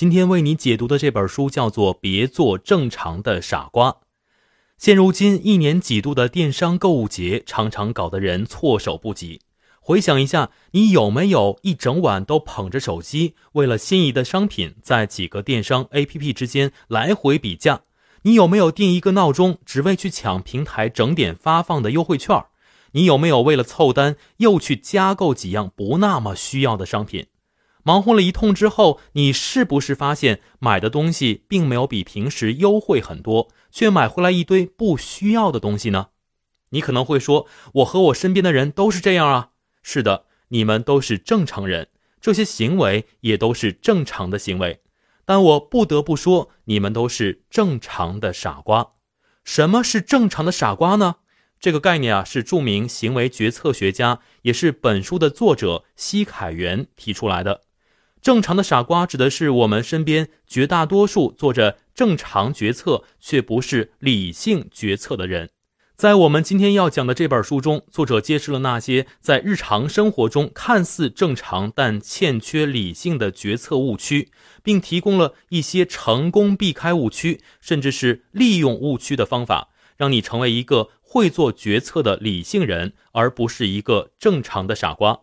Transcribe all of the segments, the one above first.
今天为你解读的这本书叫做《别做正常的傻瓜》。现如今，一年几度的电商购物节，常常搞得人措手不及。回想一下，你有没有一整晚都捧着手机，为了心仪的商品，在几个电商 APP 之间来回比价？你有没有定一个闹钟，只为去抢平台整点发放的优惠券？你有没有为了凑单，又去加购几样不那么需要的商品？忙活了一通之后，你是不是发现买的东西并没有比平时优惠很多，却买回来一堆不需要的东西呢？你可能会说，我和我身边的人都是这样啊。是的，你们都是正常人，这些行为也都是正常的行为。但我不得不说，你们都是正常的傻瓜。什么是正常的傻瓜呢？这个概念啊，是著名行为决策学家，也是本书的作者西凯元提出来的。正常的傻瓜指的是我们身边绝大多数做着正常决策却不是理性决策的人。在我们今天要讲的这本书中，作者揭示了那些在日常生活中看似正常但欠缺理性的决策误区，并提供了一些成功避开误区，甚至是利用误区的方法，让你成为一个会做决策的理性人，而不是一个正常的傻瓜。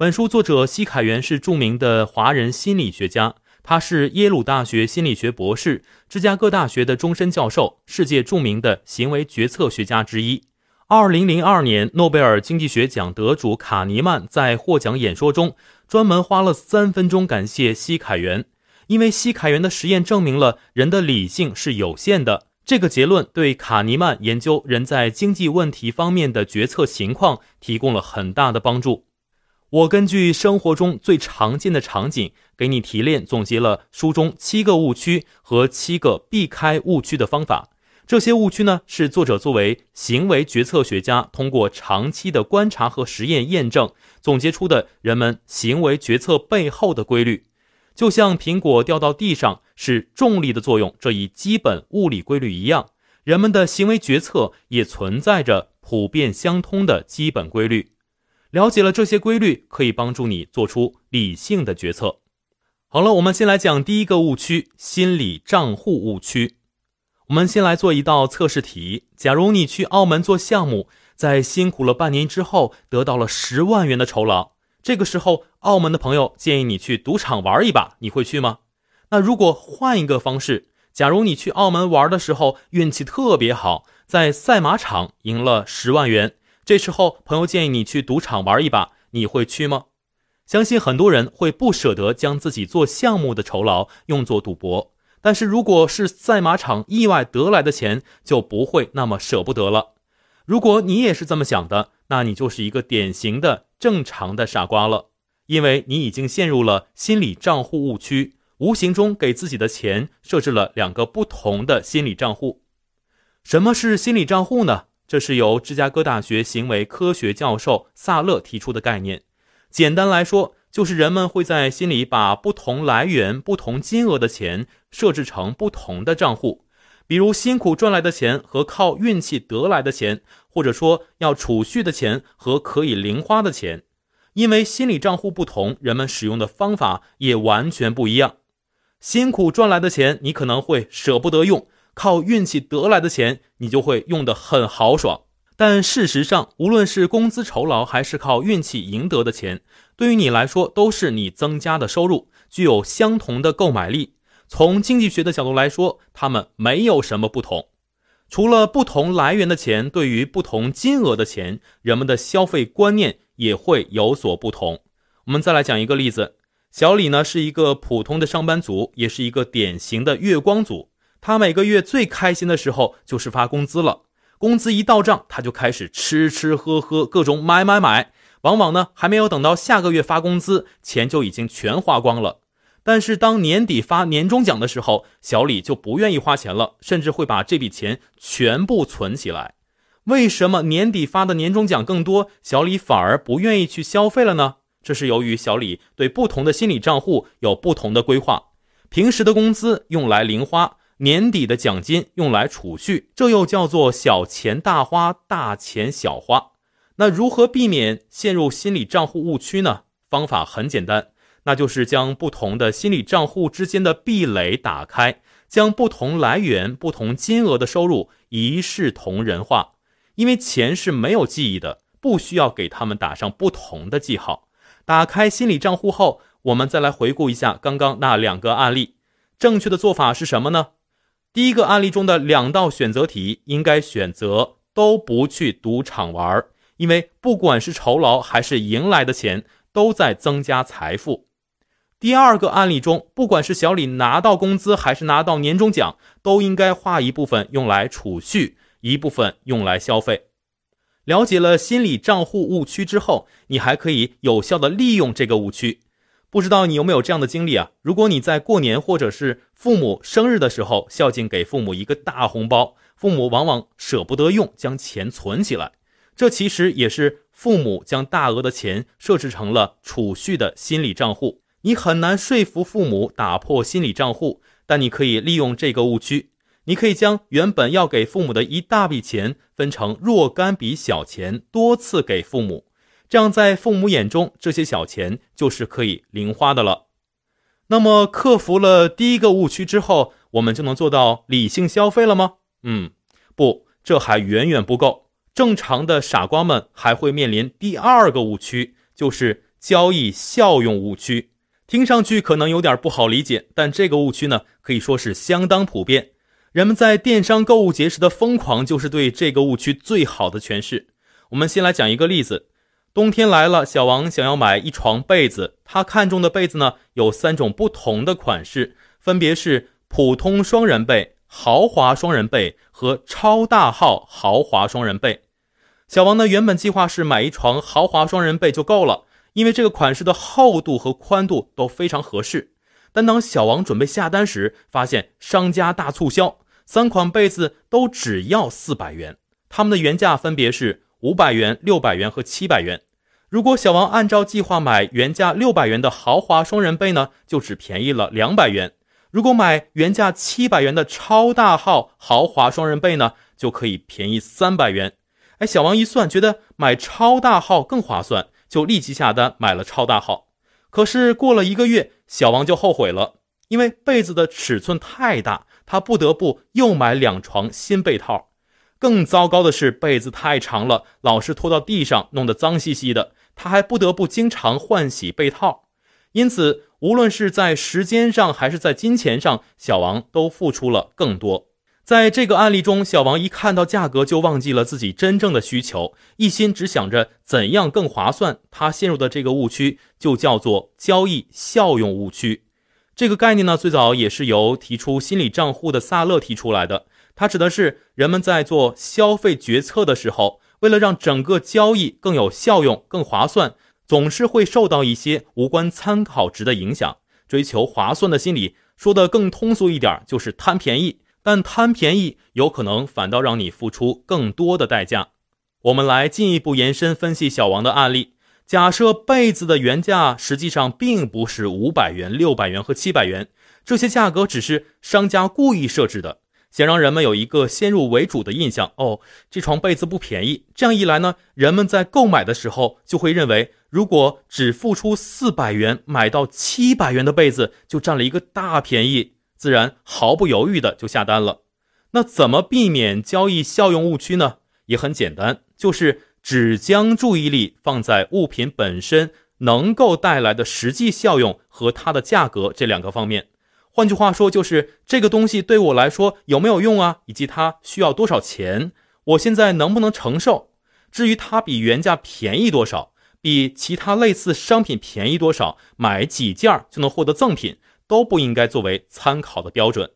本书作者西凯元是著名的华人心理学家，他是耶鲁大学心理学博士，芝加哥大学的终身教授，世界著名的行为决策学家之一。二零零二年诺贝尔经济学奖得主卡尼曼在获奖演说中专门花了三分钟感谢西凯元，因为西凯元的实验证明了人的理性是有限的这个结论，对卡尼曼研究人在经济问题方面的决策情况提供了很大的帮助。我根据生活中最常见的场景，给你提炼总结了书中七个误区和七个避开误区的方法。这些误区呢，是作者作为行为决策学家，通过长期的观察和实验验证，总结出的人们行为决策背后的规律。就像苹果掉到地上是重力的作用这一基本物理规律一样，人们的行为决策也存在着普遍相通的基本规律。了解了这些规律，可以帮助你做出理性的决策。好了，我们先来讲第一个误区——心理账户误区。我们先来做一道测试题：假如你去澳门做项目，在辛苦了半年之后，得到了十万元的酬劳。这个时候，澳门的朋友建议你去赌场玩一把，你会去吗？那如果换一个方式，假如你去澳门玩的时候运气特别好，在赛马场赢了十万元。这时候，朋友建议你去赌场玩一把，你会去吗？相信很多人会不舍得将自己做项目的酬劳用作赌博，但是如果是赛马场意外得来的钱，就不会那么舍不得了。如果你也是这么想的，那你就是一个典型的正常的傻瓜了，因为你已经陷入了心理账户误区，无形中给自己的钱设置了两个不同的心理账户。什么是心理账户呢？这是由芝加哥大学行为科学教授萨勒提出的概念。简单来说，就是人们会在心里把不同来源、不同金额的钱设置成不同的账户，比如辛苦赚来的钱和靠运气得来的钱，或者说要储蓄的钱和可以零花的钱。因为心理账户不同，人们使用的方法也完全不一样。辛苦赚来的钱，你可能会舍不得用。靠运气得来的钱，你就会用得很豪爽。但事实上，无论是工资酬劳，还是靠运气赢得的钱，对于你来说都是你增加的收入，具有相同的购买力。从经济学的角度来说，它们没有什么不同，除了不同来源的钱，对于不同金额的钱，人们的消费观念也会有所不同。我们再来讲一个例子：小李呢是一个普通的上班族，也是一个典型的月光族。他每个月最开心的时候就是发工资了，工资一到账，他就开始吃吃喝喝，各种买买买。往往呢，还没有等到下个月发工资，钱就已经全花光了。但是当年底发年终奖的时候，小李就不愿意花钱了，甚至会把这笔钱全部存起来。为什么年底发的年终奖更多，小李反而不愿意去消费了呢？这是由于小李对不同的心理账户有不同的规划，平时的工资用来零花。年底的奖金用来储蓄，这又叫做小钱大花，大钱小花。那如何避免陷入心理账户误区呢？方法很简单，那就是将不同的心理账户之间的壁垒打开，将不同来源、不同金额的收入一视同仁化。因为钱是没有记忆的，不需要给他们打上不同的记号。打开心理账户后，我们再来回顾一下刚刚那两个案例，正确的做法是什么呢？第一个案例中的两道选择题，应该选择都不去赌场玩，因为不管是酬劳还是赢来的钱，都在增加财富。第二个案例中，不管是小李拿到工资还是拿到年终奖，都应该划一部分用来储蓄，一部分用来消费。了解了心理账户误区之后，你还可以有效的利用这个误区。不知道你有没有这样的经历啊？如果你在过年或者是父母生日的时候孝敬给父母一个大红包，父母往往舍不得用，将钱存起来。这其实也是父母将大额的钱设置成了储蓄的心理账户。你很难说服父母打破心理账户，但你可以利用这个误区，你可以将原本要给父母的一大笔钱分成若干笔小钱，多次给父母。这样，在父母眼中，这些小钱就是可以零花的了。那么，克服了第一个误区之后，我们就能做到理性消费了吗？嗯，不，这还远远不够。正常的傻瓜们还会面临第二个误区，就是交易效用误区。听上去可能有点不好理解，但这个误区呢，可以说是相当普遍。人们在电商购物节时的疯狂，就是对这个误区最好的诠释。我们先来讲一个例子。冬天来了，小王想要买一床被子。他看中的被子呢，有三种不同的款式，分别是普通双人被、豪华双人被和超大号豪华双人被。小王呢，原本计划是买一床豪华双人被就够了，因为这个款式的厚度和宽度都非常合适。但当小王准备下单时，发现商家大促销，三款被子都只要四百元。它们的原价分别是。五百元、六百元和七百元。如果小王按照计划买原价六百元的豪华双人被呢，就只便宜了两百元；如果买原价七百元的超大号豪华双人被呢，就可以便宜三百元。哎，小王一算，觉得买超大号更划算，就立即下单买了超大号。可是过了一个月，小王就后悔了，因为被子的尺寸太大，他不得不又买两床新被套。更糟糕的是，被子太长了，老是拖到地上，弄得脏兮兮的。他还不得不经常换洗被套，因此，无论是在时间上还是在金钱上，小王都付出了更多。在这个案例中，小王一看到价格就忘记了自己真正的需求，一心只想着怎样更划算。他陷入的这个误区就叫做交易效用误区。这个概念呢，最早也是由提出心理账户的萨勒提出来的。它指的是人们在做消费决策的时候，为了让整个交易更有效用、更划算，总是会受到一些无关参考值的影响。追求划算的心理，说的更通俗一点就是贪便宜。但贪便宜有可能反倒让你付出更多的代价。我们来进一步延伸分析小王的案例。假设被子的原价实际上并不是五百元、六百元和七百元，这些价格只是商家故意设置的。想让人们有一个先入为主的印象哦，这床被子不便宜。这样一来呢，人们在购买的时候就会认为，如果只付出四百元买到七百元的被子，就占了一个大便宜，自然毫不犹豫的就下单了。那怎么避免交易效用误区呢？也很简单，就是只将注意力放在物品本身能够带来的实际效用和它的价格这两个方面。换句话说，就是这个东西对我来说有没有用啊？以及它需要多少钱，我现在能不能承受？至于它比原价便宜多少，比其他类似商品便宜多少，买几件儿就能获得赠品，都不应该作为参考的标准。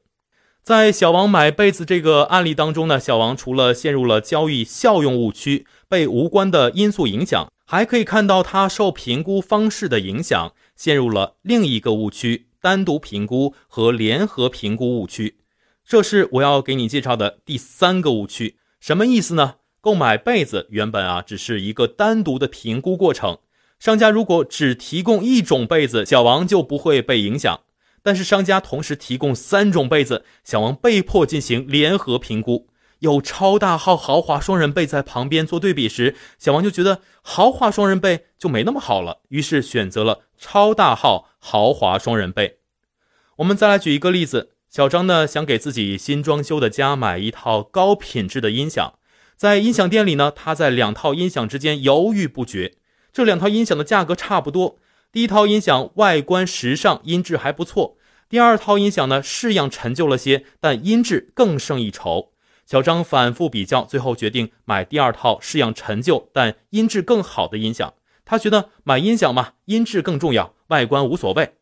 在小王买被子这个案例当中呢，小王除了陷入了交易效用误区，被无关的因素影响，还可以看到他受评估方式的影响，陷入了另一个误区。单独评估和联合评估误区，这是我要给你介绍的第三个误区。什么意思呢？购买被子原本啊只是一个单独的评估过程，商家如果只提供一种被子，小王就不会被影响。但是商家同时提供三种被子，小王被迫进行联合评估。有超大号豪华双人被在旁边做对比时，小王就觉得豪华双人被就没那么好了，于是选择了超大号豪华双人被。我们再来举一个例子，小张呢想给自己新装修的家买一套高品质的音响，在音响店里呢，他在两套音响之间犹豫不决。这两套音响的价格差不多，第一套音响外观时尚，音质还不错；第二套音响呢式样陈旧了些，但音质更胜一筹。小张反复比较，最后决定买第二套式样陈旧但音质更好的音响。他觉得买音响嘛，音质更重要，外观无所谓。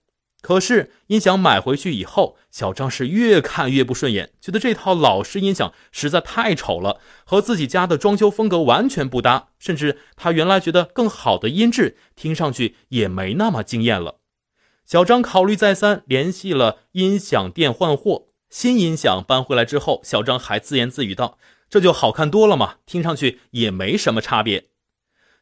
可是音响买回去以后，小张是越看越不顺眼，觉得这套老式音响实在太丑了，和自己家的装修风格完全不搭。甚至他原来觉得更好的音质，听上去也没那么惊艳了。小张考虑再三，联系了音响店换货。新音响搬回来之后，小张还自言自语道：“这就好看多了嘛，听上去也没什么差别。”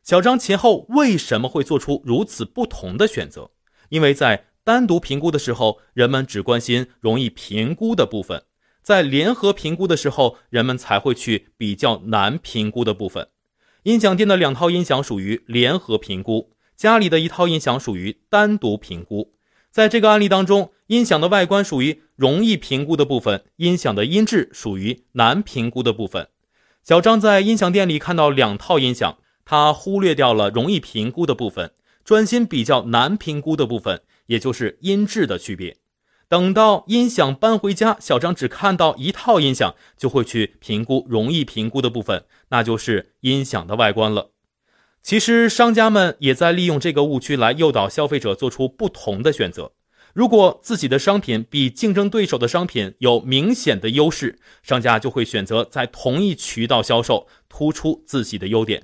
小张前后为什么会做出如此不同的选择？因为在单独评估的时候，人们只关心容易评估的部分；在联合评估的时候，人们才会去比较难评估的部分。音响店的两套音响属于联合评估，家里的一套音响属于单独评估。在这个案例当中，音响的外观属于容易评估的部分，音响的音质属于难评估的部分。小张在音响店里看到两套音响，他忽略掉了容易评估的部分，专心比较难评估的部分，也就是音质的区别。等到音响搬回家，小张只看到一套音响，就会去评估容易评估的部分，那就是音响的外观了。其实商家们也在利用这个误区来诱导消费者做出不同的选择。如果自己的商品比竞争对手的商品有明显的优势，商家就会选择在同一渠道销售，突出自己的优点；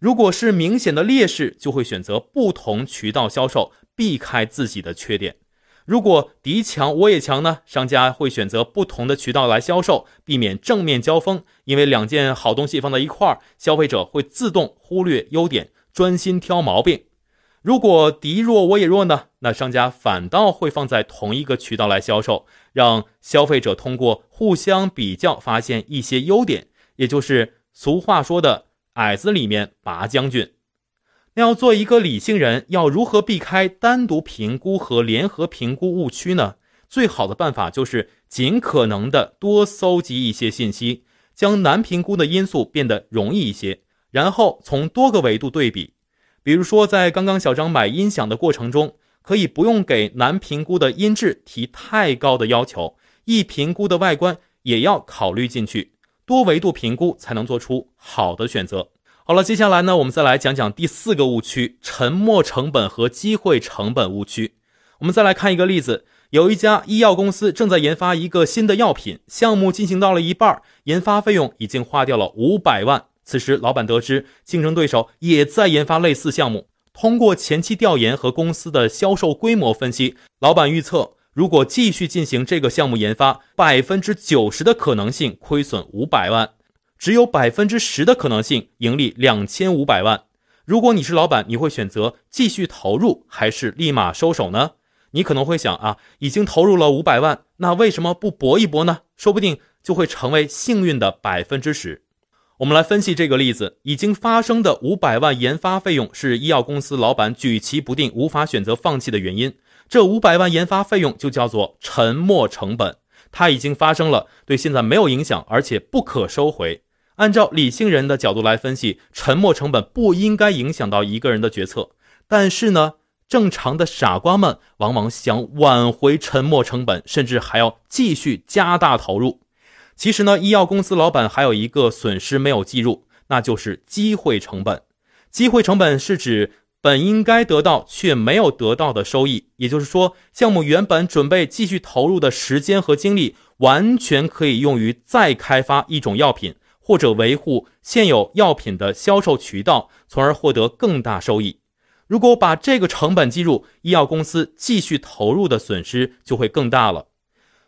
如果是明显的劣势，就会选择不同渠道销售，避开自己的缺点。如果敌强我也强呢？商家会选择不同的渠道来销售，避免正面交锋，因为两件好东西放在一块儿，消费者会自动忽略优点，专心挑毛病。如果敌弱我也弱呢？那商家反倒会放在同一个渠道来销售，让消费者通过互相比较发现一些优点，也就是俗话说的“矮子里面拔将军”。要做一个理性人，要如何避开单独评估和联合评估误区呢？最好的办法就是尽可能的多搜集一些信息，将难评估的因素变得容易一些，然后从多个维度对比。比如说，在刚刚小张买音响的过程中，可以不用给难评估的音质提太高的要求，易评估的外观也要考虑进去，多维度评估才能做出好的选择。好了，接下来呢，我们再来讲讲第四个误区——沉没成本和机会成本误区。我们再来看一个例子：有一家医药公司正在研发一个新的药品项目，进行到了一半，研发费用已经花掉了五百万。此时，老板得知竞争对手也在研发类似项目。通过前期调研和公司的销售规模分析，老板预测，如果继续进行这个项目研发，百分之九十的可能性亏损五百万。只有百分之十的可能性盈利两千五百万。如果你是老板，你会选择继续投入还是立马收手呢？你可能会想啊，已经投入了五百万，那为什么不搏一搏呢？说不定就会成为幸运的百分之十。我们来分析这个例子：已经发生的五百万研发费用是医药公司老板举棋不定、无法选择放弃的原因。这五百万研发费用就叫做沉没成本，它已经发生了，对现在没有影响，而且不可收回。按照理性人的角度来分析，沉没成本不应该影响到一个人的决策。但是呢，正常的傻瓜们往往想挽回沉没成本，甚至还要继续加大投入。其实呢，医药公司老板还有一个损失没有计入，那就是机会成本。机会成本是指本应该得到却没有得到的收益，也就是说，项目原本准备继续投入的时间和精力，完全可以用于再开发一种药品。或者维护现有药品的销售渠道，从而获得更大收益。如果把这个成本计入，医药公司继续投入的损失就会更大了。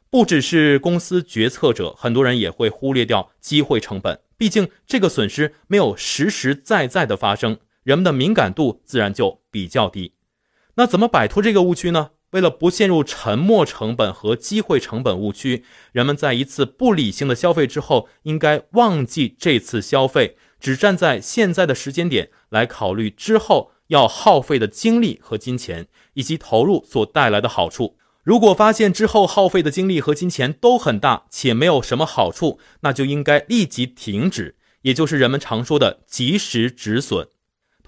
不只是公司决策者，很多人也会忽略掉机会成本。毕竟这个损失没有实实在在的发生，人们的敏感度自然就比较低。那怎么摆脱这个误区呢？为了不陷入沉没成本和机会成本误区，人们在一次不理性的消费之后，应该忘记这次消费，只站在现在的时间点来考虑之后要耗费的精力和金钱，以及投入所带来的好处。如果发现之后耗费的精力和金钱都很大，且没有什么好处，那就应该立即停止，也就是人们常说的及时止损。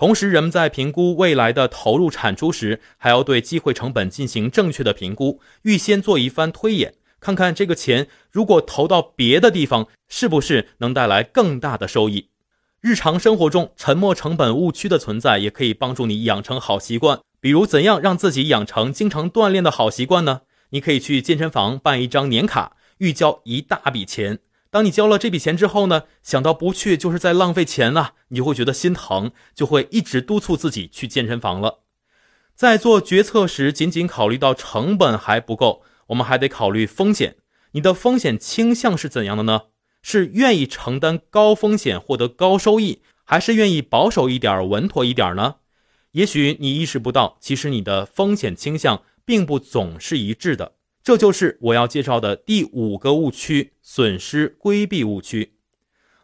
同时，人们在评估未来的投入产出时，还要对机会成本进行正确的评估，预先做一番推演，看看这个钱如果投到别的地方，是不是能带来更大的收益。日常生活中，沉没成本误区的存在，也可以帮助你养成好习惯。比如，怎样让自己养成经常锻炼的好习惯呢？你可以去健身房办一张年卡，预交一大笔钱。当你交了这笔钱之后呢，想到不去就是在浪费钱啊，你就会觉得心疼，就会一直督促自己去健身房了。在做决策时，仅仅考虑到成本还不够，我们还得考虑风险。你的风险倾向是怎样的呢？是愿意承担高风险获得高收益，还是愿意保守一点、稳妥一点呢？也许你意识不到，其实你的风险倾向并不总是一致的。这就是我要介绍的第五个误区——损失规避误区。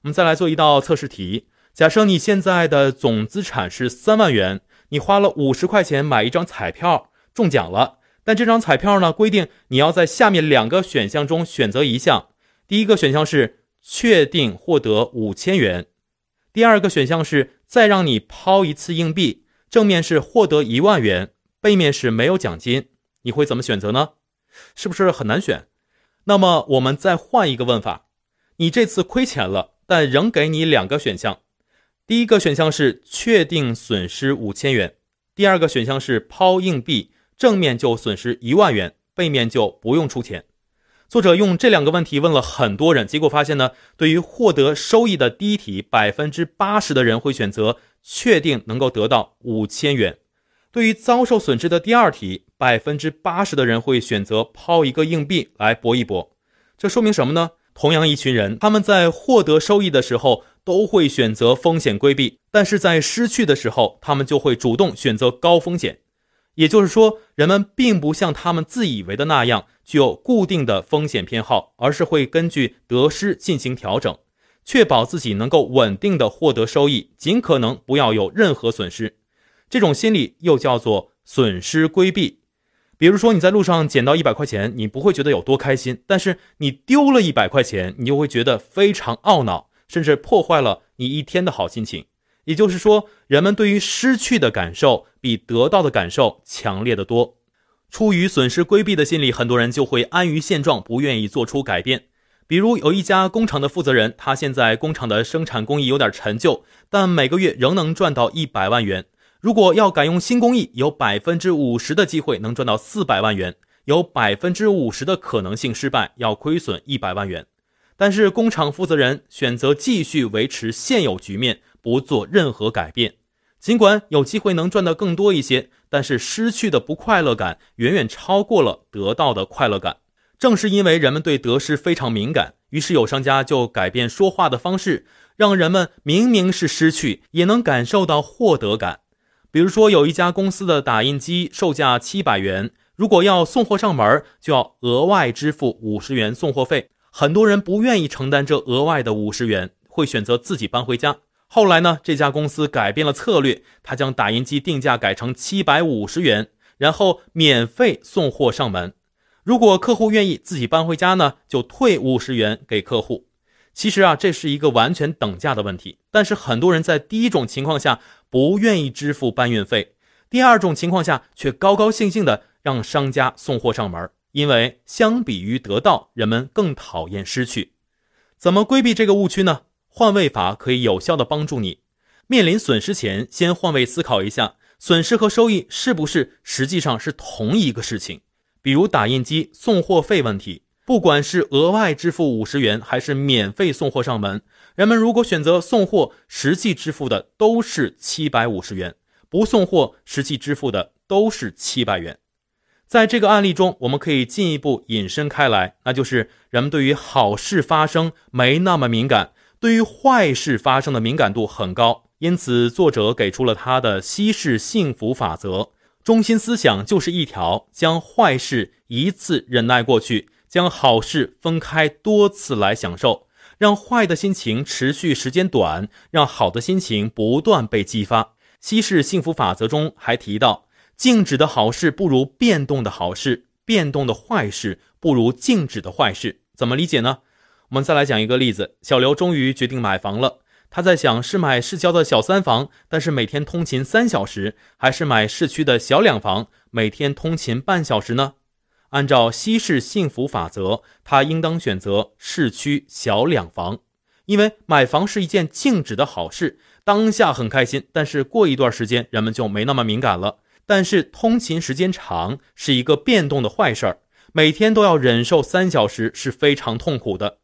我们再来做一道测试题：假设你现在的总资产是三万元，你花了五十块钱买一张彩票中奖了，但这张彩票呢规定你要在下面两个选项中选择一项：第一个选项是确定获得五千元，第二个选项是再让你抛一次硬币，正面是获得一万元，背面是没有奖金。你会怎么选择呢？是不是很难选？那么我们再换一个问法：你这次亏钱了，但仍给你两个选项。第一个选项是确定损失五千元；第二个选项是抛硬币，正面就损失一万元，背面就不用出钱。作者用这两个问题问了很多人，结果发现呢，对于获得收益的第一题，百分之八十的人会选择确定能够得到五千元。对于遭受损失的第二题，百分之八十的人会选择抛一个硬币来搏一搏。这说明什么呢？同样一群人，他们在获得收益的时候，都会选择风险规避；但是在失去的时候，他们就会主动选择高风险。也就是说，人们并不像他们自以为的那样具有固定的风险偏好，而是会根据得失进行调整，确保自己能够稳定的获得收益，尽可能不要有任何损失。这种心理又叫做损失规避。比如说，你在路上捡到一百块钱，你不会觉得有多开心；但是你丢了一百块钱，你就会觉得非常懊恼，甚至破坏了你一天的好心情。也就是说，人们对于失去的感受比得到的感受强烈的多。出于损失规避的心理，很多人就会安于现状，不愿意做出改变。比如，有一家工厂的负责人，他现在工厂的生产工艺有点陈旧，但每个月仍能赚到一百万元。如果要改用新工艺，有百分之五十的机会能赚到四百万元，有百分之五十的可能性失败，要亏损一百万元。但是工厂负责人选择继续维持现有局面，不做任何改变。尽管有机会能赚得更多一些，但是失去的不快乐感远远超过了得到的快乐感。正是因为人们对得失非常敏感，于是有商家就改变说话的方式，让人们明明是失去也能感受到获得感。比如说，有一家公司的打印机售价七百元，如果要送货上门，就要额外支付五十元送货费。很多人不愿意承担这额外的五十元，会选择自己搬回家。后来呢，这家公司改变了策略，他将打印机定价改成七百五十元，然后免费送货上门。如果客户愿意自己搬回家呢，就退五十元给客户。其实啊，这是一个完全等价的问题，但是很多人在第一种情况下不愿意支付搬运费，第二种情况下却高高兴兴的让商家送货上门，因为相比于得到，人们更讨厌失去。怎么规避这个误区呢？换位法可以有效的帮助你，面临损失前先换位思考一下，损失和收益是不是实际上是同一个事情？比如打印机送货费问题。不管是额外支付五十元，还是免费送货上门，人们如果选择送货，实际支付的都是七百五十元；不送货，实际支付的都是七百元。在这个案例中，我们可以进一步引申开来，那就是人们对于好事发生没那么敏感，对于坏事发生的敏感度很高。因此，作者给出了他的稀释幸福法则，中心思想就是一条：将坏事一次忍耐过去。将好事分开多次来享受，让坏的心情持续时间短，让好的心情不断被激发。稀释幸福法则中还提到，静止的好事不如变动的好事，变动的坏事不如静止的坏事。怎么理解呢？我们再来讲一个例子：小刘终于决定买房了，他在想是买市郊的小三房，但是每天通勤三小时，还是买市区的小两房，每天通勤半小时呢？按照西式幸福法则，他应当选择市区小两房，因为买房是一件静止的好事，当下很开心。但是过一段时间，人们就没那么敏感了。但是通勤时间长是一个变动的坏事儿，每天都要忍受三小时是非常痛苦的。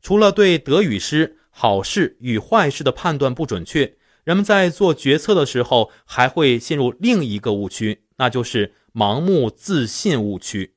除了对得与失、好事与坏事的判断不准确，人们在做决策的时候还会陷入另一个误区，那就是。盲目自信误区，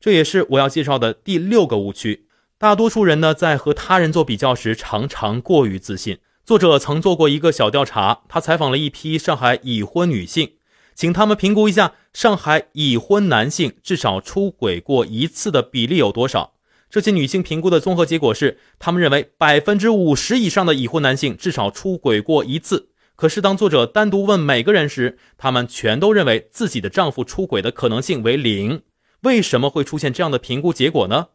这也是我要介绍的第六个误区。大多数人呢，在和他人做比较时，常常过于自信。作者曾做过一个小调查，他采访了一批上海已婚女性，请他们评估一下上海已婚男性至少出轨过一次的比例有多少。这些女性评估的综合结果是，他们认为百分之五十以上的已婚男性至少出轨过一次。可是，当作者单独问每个人时，他们全都认为自己的丈夫出轨的可能性为零。为什么会出现这样的评估结果呢？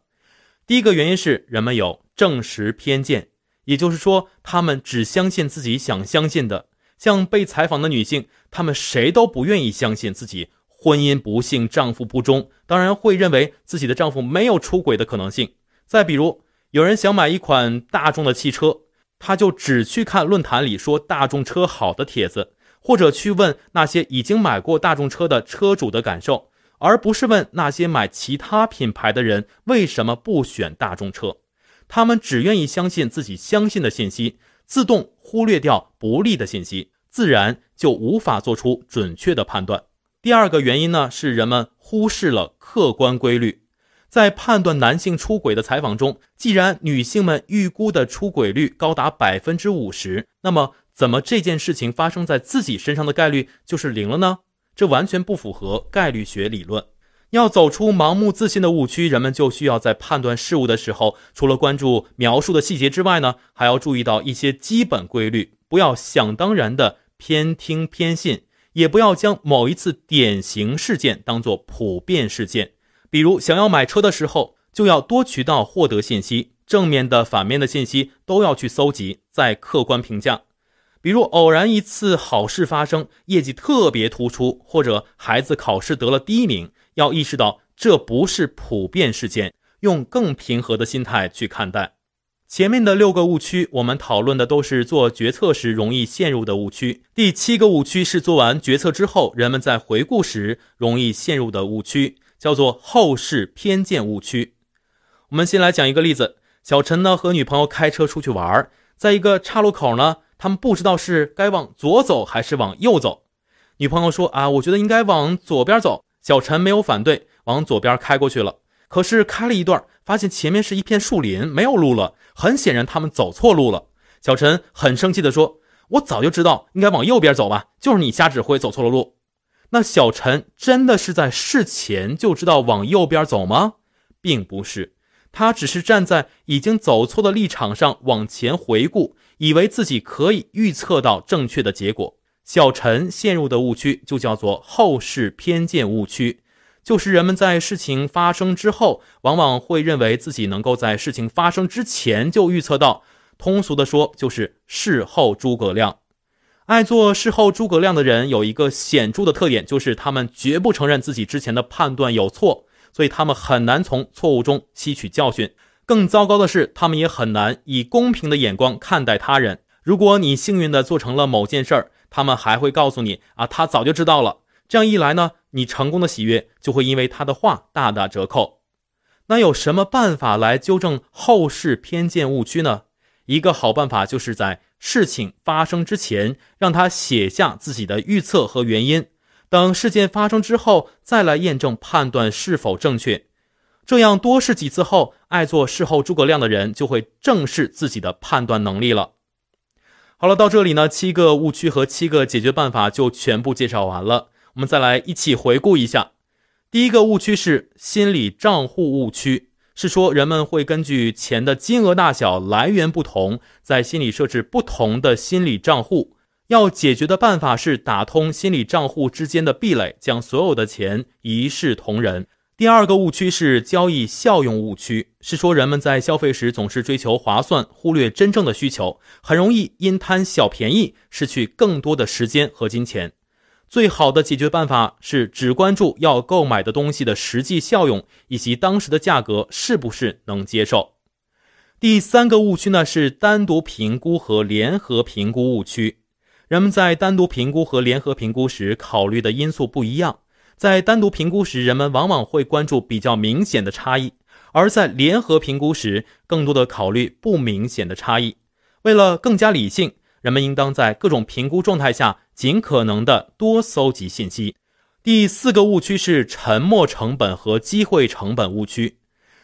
第一个原因是人们有证实偏见，也就是说，他们只相信自己想相信的。像被采访的女性，她们谁都不愿意相信自己婚姻不幸、丈夫不忠，当然会认为自己的丈夫没有出轨的可能性。再比如，有人想买一款大众的汽车。他就只去看论坛里说大众车好的帖子，或者去问那些已经买过大众车的车主的感受，而不是问那些买其他品牌的人为什么不选大众车。他们只愿意相信自己相信的信息，自动忽略掉不利的信息，自然就无法做出准确的判断。第二个原因呢，是人们忽视了客观规律。在判断男性出轨的采访中，既然女性们预估的出轨率高达百分之五十，那么怎么这件事情发生在自己身上的概率就是零了呢？这完全不符合概率学理论。要走出盲目自信的误区，人们就需要在判断事物的时候，除了关注描述的细节之外呢，还要注意到一些基本规律，不要想当然的偏听偏信，也不要将某一次典型事件当做普遍事件。比如想要买车的时候，就要多渠道获得信息，正面的、反面的信息都要去搜集，再客观评价。比如偶然一次好事发生，业绩特别突出，或者孩子考试得了第一名，要意识到这不是普遍事件，用更平和的心态去看待。前面的六个误区，我们讨论的都是做决策时容易陷入的误区。第七个误区是做完决策之后，人们在回顾时容易陷入的误区。叫做后视偏见误区。我们先来讲一个例子：小陈呢和女朋友开车出去玩，在一个岔路口呢，他们不知道是该往左走还是往右走。女朋友说：“啊，我觉得应该往左边走。”小陈没有反对，往左边开过去了。可是开了一段，发现前面是一片树林，没有路了。很显然，他们走错路了。小陈很生气的说：“我早就知道应该往右边走吧，就是你瞎指挥，走错了路。”那小陈真的是在事前就知道往右边走吗？并不是，他只是站在已经走错的立场上往前回顾，以为自己可以预测到正确的结果。小陈陷入的误区就叫做后世偏见误区，就是人们在事情发生之后，往往会认为自己能够在事情发生之前就预测到。通俗的说，就是事后诸葛亮。爱做事后诸葛亮的人有一个显著的特点，就是他们绝不承认自己之前的判断有错，所以他们很难从错误中吸取教训。更糟糕的是，他们也很难以公平的眼光看待他人。如果你幸运地做成了某件事儿，他们还会告诉你啊，他早就知道了。这样一来呢，你成功的喜悦就会因为他的话大打折扣。那有什么办法来纠正后世偏见误区呢？一个好办法就是在。事情发生之前，让他写下自己的预测和原因，等事件发生之后再来验证判断是否正确。这样多试几次后，爱做事后诸葛亮的人就会正视自己的判断能力了。好了，到这里呢，七个误区和七个解决办法就全部介绍完了。我们再来一起回顾一下，第一个误区是心理账户误区。是说人们会根据钱的金额大小、来源不同，在心里设置不同的心理账户。要解决的办法是打通心理账户之间的壁垒，将所有的钱一视同仁。第二个误区是交易效用误区，是说人们在消费时总是追求划算，忽略真正的需求，很容易因贪小便宜失去更多的时间和金钱。最好的解决办法是只关注要购买的东西的实际效用以及当时的价格是不是能接受。第三个误区呢是单独评估和联合评估误区。人们在单独评估和联合评估时考虑的因素不一样。在单独评估时，人们往往会关注比较明显的差异；而在联合评估时，更多的考虑不明显的差异。为了更加理性。人们应当在各种评估状态下尽可能的多搜集信息。第四个误区是沉没成本和机会成本误区，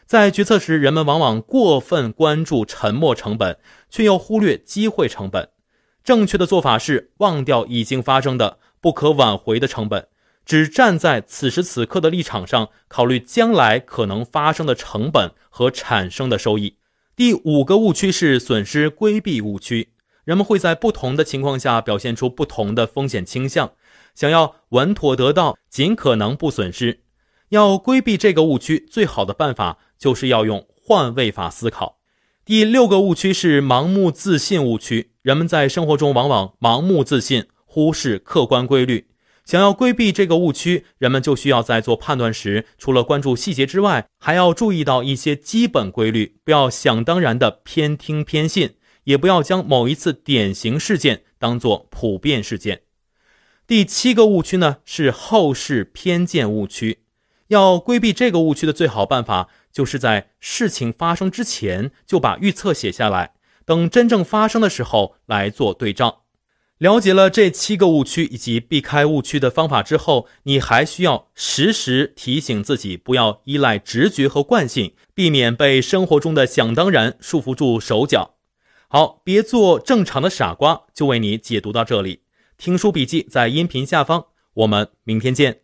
在决策时，人们往往过分关注沉没成本，却又忽略机会成本。正确的做法是忘掉已经发生的不可挽回的成本，只站在此时此刻的立场上考虑将来可能发生的成本和产生的收益。第五个误区是损失规避误区。人们会在不同的情况下表现出不同的风险倾向，想要稳妥得到尽可能不损失，要规避这个误区，最好的办法就是要用换位法思考。第六个误区是盲目自信误区，人们在生活中往往盲目自信，忽视客观规律。想要规避这个误区，人们就需要在做判断时，除了关注细节之外，还要注意到一些基本规律，不要想当然的偏听偏信。也不要将某一次典型事件当做普遍事件。第七个误区呢是后世偏见误区。要规避这个误区的最好办法，就是在事情发生之前就把预测写下来，等真正发生的时候来做对照。了解了这七个误区以及避开误区的方法之后，你还需要时时提醒自己，不要依赖直觉和惯性，避免被生活中的想当然束缚住手脚。好，别做正常的傻瓜，就为你解读到这里。听书笔记在音频下方，我们明天见。